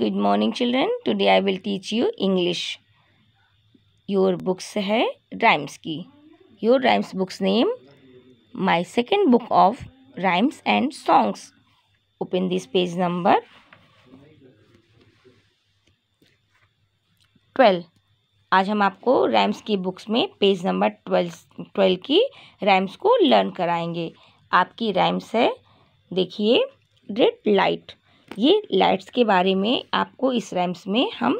good morning children today I will teach you English your books है rhymes की your rhymes books name my second book of rhymes and songs open this page number twelve आज हम आपको rhymes की books में page number twelve twelve की rhymes को learn कराएंगे आपकी राइम्स है देखिए रेड लाइट ये लाइट्स के बारे में आपको इस रैम्स में हम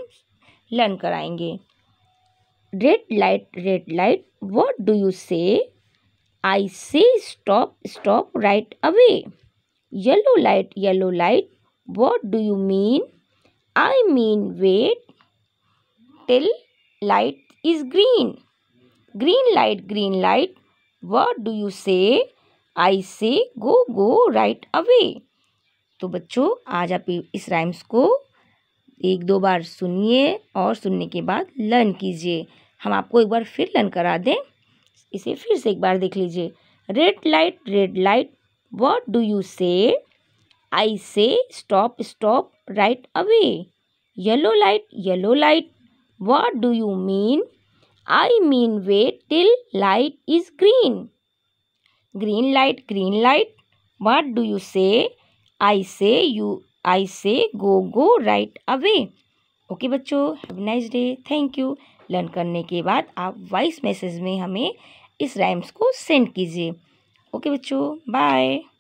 लर्न कराएंगे red light red light what do you say I say stop stop right away yellow light yellow light what do you mean I mean wait till light is green green light green light what do you say I say go go right away तो बच्चों आज आप इस rhymes को एक दो बार सुनिए और सुनने के बाद लर्न कीजिए हम आपको एक बार फिर लर्न करा दें इसे फिर से एक बार देख लीजिए red light red light what do you say I say stop stop right away yellow light yellow light what do you mean I mean wait till light is green green light green light what do you say I say you I say go go right away okay बच्चों have nice day thank you learn करने के बाद आप voice message में हमें इस rhymes को send कीजिए ओके बच्चों बाय